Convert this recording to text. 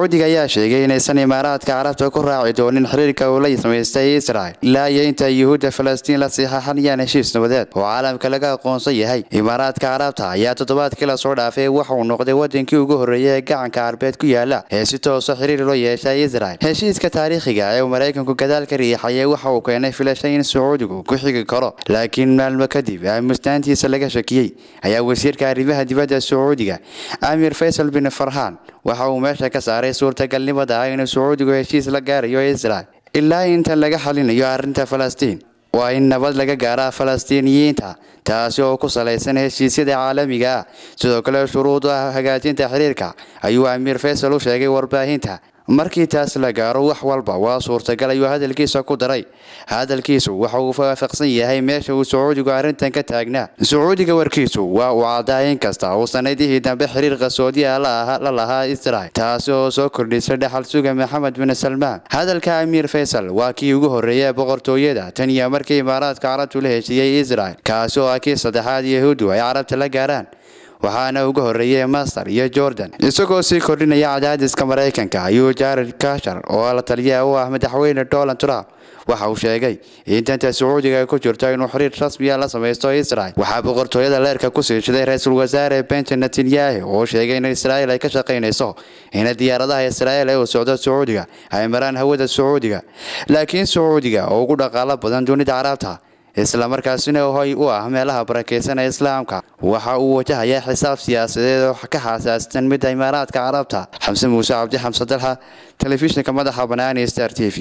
sacuudiga ayaa sheegay inaysan imaaraadka carabta ku raaci doonin xiriirka uu la samaystay israa'il ilaa iyo inta yuhuudda falastiin la siixaxanayaan heshiis nabadeed oo caalamka laga aqoonsan yahay imaaraadka carabta ayaa toddobaadkii lasoo dhaafay waxauu noqday wadankii ugu horreeyay ee gacanka carbeed ku yaala ee si toosa ah xiriir loo yeeshay israa'il heshiiska taariikhiga ah ee uu maraykanku gadaalka riixayay waxa uu keenay filashay in sacuudigu ku xigi karo laakiin maalmo kadib aamustaantiisa laga shakiyey ayaa wasiirka arrimaha dibadda sacuudiga amir faysal bin farhaan waxa uu meesha ka saaray tahay suurtagalnimada ah inuu sacuudigu heshiis la gaarayo israel ilaa inta laga xalinayo arrinta falastiin waa in nabad laga gaaraa falastiiniyiinta taasi oo ku salaysan heshiisyada caalamiga ah sidoo kale shuruudu hagaajinta xiriirka ayuu amiir faysal u sheegay warbaahinta markii taas la gaaro wax walba waa suurtagal ayuu hadalkiisa ku daray hadalkiisu waxa uu waafaqsan yahay meesha uu sacuudigu arrintan ka taagnaa sacuudiga warkiisu waa uu cadaayin kasta uu sanadihii dambe xiriir qasoodiya la la lahaa israa'il taasi oo soo kordhisay dhaxal suga maxamed bin salmaan hadalka amiir faysal waa kii ugu horreeyay boqortooyada tan iyo markii imaaraadka carabtu la heshiiyey israel kaasi oo ah kii saddexaad yahuuddu ay carabta la gaaraan waxaana uga horreeyay master iyo jordan isagoo sii kordhinaya cadaadiska maraykanka ayuu jared kashar oo la taliyaha u ah madaxweyne donald trump waxa uu sheegay in danta sacuudiga ay ku jirto inuu xiriir rasmiya ah la samaysto israel waxaa boqortooyada leerka ku siishaday ra-iisul wasaare benjamin netanyahi oo sheegay in israel ay ka shaqaynayso in diyaaradaha israel ee u socdo sacuudiga ay maraan hawada sacuudiga laakiin sacuudiga oo ugu dhaqaalo badan dunida carabta islamarkaasina hoy u ah meelaha barakaysan ee islaamka waxa uu wajahayaa xisaab siyaasadeed oo ka xasaastan midda imaaraadka carabta xamse muuse cabdi xamse dalxa telefishinka madaxa banaani star t v